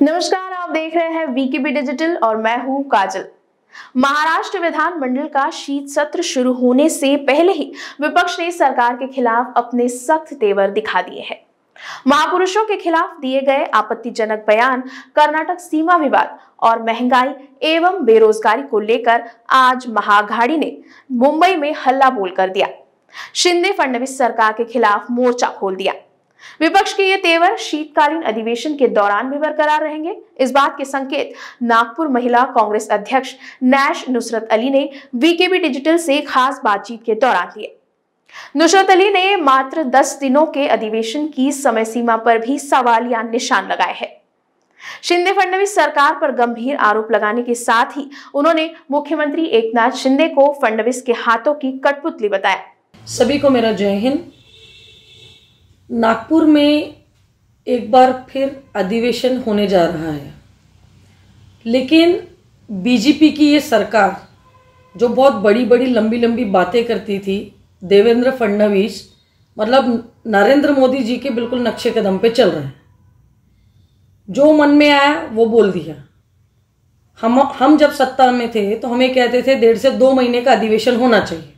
नमस्कार आप देख रहे हैं वीकेबी डिजिटल और मैं हूं काजल महाराष्ट्र विधानमंडल का शीत सत्र शुरू होने से पहले ही विपक्ष ने सरकार के खिलाफ अपने सख्त तेवर दिखा दिए हैं महापुरुषों के खिलाफ दिए गए आपत्तिजनक बयान कर्नाटक सीमा विवाद और महंगाई एवं बेरोजगारी को लेकर आज महाघाड़ी ने मुंबई में हल्ला बोल कर दिया शिंदे फडणवीस सरकार के खिलाफ मोर्चा खोल दिया विपक्ष के ये तेवर शीतकालीन अधिवेशन के दौरान भी बरकरार रहेंगे इस बात के संकेत नागपुर महिला कांग्रेस अध्यक्ष नैश नुसरत अली ने वीकेबी डिजिटल से खास बातचीत के दौरान लिए नुसरत अली ने मात्र 10 दिनों के अधिवेशन की समय सीमा पर भी सवाल या निशान लगाए हैं शिंदे फडणवीस सरकार पर गंभीर आरोप लगाने के साथ ही उन्होंने मुख्यमंत्री एकनाथ शिंदे को फडणवीस के हाथों की कठपुतली बताया सभी को मेरा जय हिंद नागपुर में एक बार फिर अधिवेशन होने जा रहा है लेकिन बीजेपी की ये सरकार जो बहुत बड़ी बड़ी लंबी लंबी बातें करती थी देवेंद्र फडणवीस मतलब नरेंद्र मोदी जी के बिल्कुल नक्शे कदम पे चल रहे हैं जो मन में आया वो बोल दिया हम हम जब सत्ता में थे तो हमें कहते थे डेढ़ से दो महीने का अधिवेशन होना चाहिए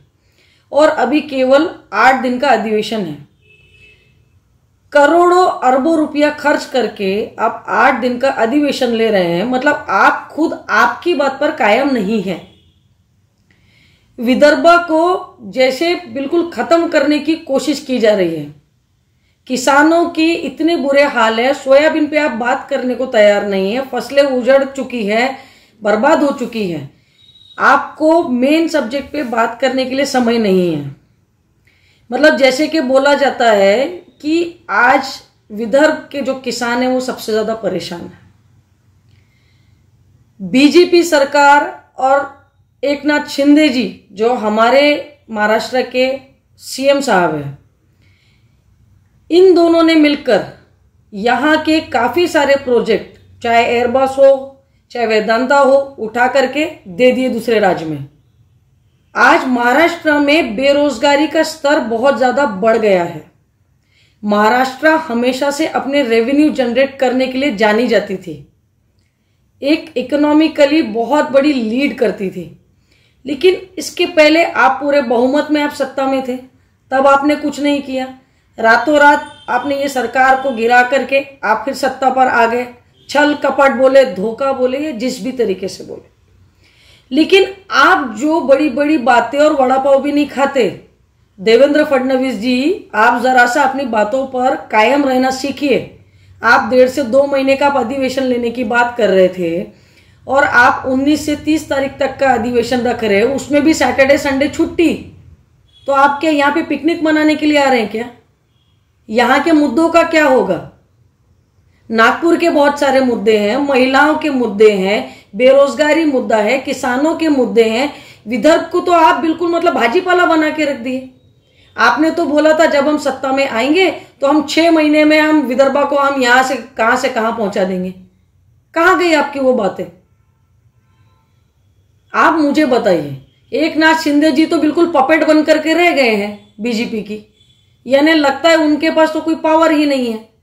और अभी केवल आठ दिन का अधिवेशन है करोड़ों अरबों रुपया खर्च करके आप आठ दिन का अधिवेशन ले रहे हैं मतलब आप खुद आपकी बात पर कायम नहीं है विदर्भ को जैसे बिल्कुल खत्म करने की कोशिश की जा रही है किसानों की इतने बुरे हाल है सोयाबीन पे आप बात करने को तैयार नहीं है फसलें उजड़ चुकी है बर्बाद हो चुकी है आपको मेन सब्जेक्ट पे बात करने के लिए समय नहीं है मतलब जैसे कि बोला जाता है कि आज विदर्भ के जो किसान हैं वो सबसे ज़्यादा परेशान है बीजेपी सरकार और एक नाथ शिंदे जी जो हमारे महाराष्ट्र के सीएम साहब हैं इन दोनों ने मिलकर यहाँ के काफ़ी सारे प्रोजेक्ट चाहे एयरबस हो चाहे वेदांता हो उठा करके दे दिए दूसरे राज्य में आज महाराष्ट्र में बेरोजगारी का स्तर बहुत ज़्यादा बढ़ गया है महाराष्ट्र हमेशा से अपने रेवेन्यू जनरेट करने के लिए जानी जाती थी एक इकोनॉमिकली बहुत बड़ी लीड करती थी लेकिन इसके पहले आप पूरे बहुमत में आप सत्ता में थे तब आपने कुछ नहीं किया रातों रात आपने ये सरकार को गिरा करके आप फिर सत्ता पर आ गए छल कपट बोले धोखा बोले या जिस भी तरीके से बोले लेकिन आप जो बड़ी बड़ी बातें और वड़ा पाव भी नहीं खाते देवेंद्र फडणवीस जी आप जरा सा अपनी बातों पर कायम रहना सीखिए आप डेढ़ से दो महीने का आप अधिवेशन लेने की बात कर रहे थे और आप 19 से 30 तारीख तक का अधिवेशन रख रहे हैं उसमें भी सैटरडे संडे छुट्टी तो आप क्या यहाँ पे पिकनिक मनाने के लिए आ रहे हैं क्या यहाँ के मुद्दों का क्या होगा नागपुर के बहुत सारे मुद्दे हैं महिलाओं के मुद्दे हैं बेरोजगारी मुद्दा है किसानों के मुद्दे हैं विदर्भ को तो आप बिल्कुल मतलब भाजीपाला बना के रख दिए आपने तो बोला था जब हम सत्ता में आएंगे तो हम छह महीने में हम विदर्भा को हम यहां से कहां से कहां पहुंचा देंगे कहां गई आपकी वो बातें आप मुझे बताइए एक नाथ शिंदे जी तो बिल्कुल पपेट बन करके रह गए हैं बीजेपी की यानी लगता है उनके पास तो कोई पावर ही नहीं है